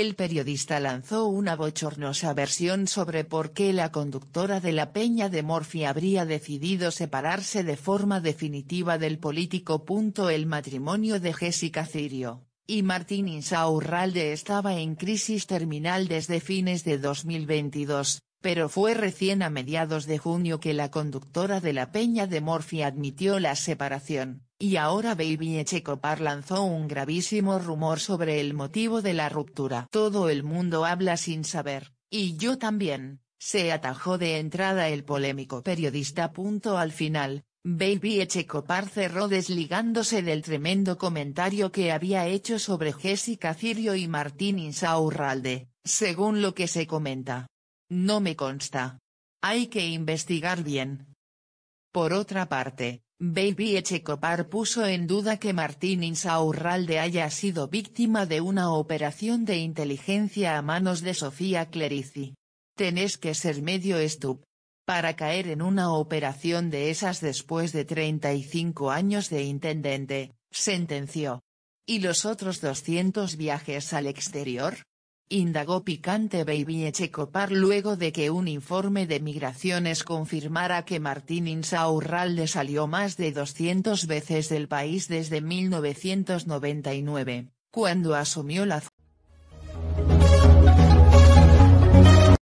el periodista lanzó una bochornosa versión sobre por qué la conductora de la Peña de Morfi habría decidido separarse de forma definitiva del político. El matrimonio de Jessica Cirio, y Martín Insaurralde estaba en crisis terminal desde fines de 2022, pero fue recién a mediados de junio que la conductora de la Peña de Morphy admitió la separación, y ahora Baby Echecopar lanzó un gravísimo rumor sobre el motivo de la ruptura. Todo el mundo habla sin saber, y yo también, se atajó de entrada el polémico periodista. Punto al final, Baby Echecopar cerró desligándose del tremendo comentario que había hecho sobre Jessica Cirio y Martín Insaurralde, según lo que se comenta. No me consta. Hay que investigar bien. Por otra parte, Baby Echecopar puso en duda que Martín Insaurralde haya sido víctima de una operación de inteligencia a manos de Sofía Clerici. Tenés que ser medio estup. Para caer en una operación de esas después de 35 años de intendente, sentenció. ¿Y los otros 200 viajes al exterior? indagó picante Baby Echecopar luego de que un informe de migraciones confirmara que Martín Insaurralde salió más de 200 veces del país desde 1999, cuando asumió la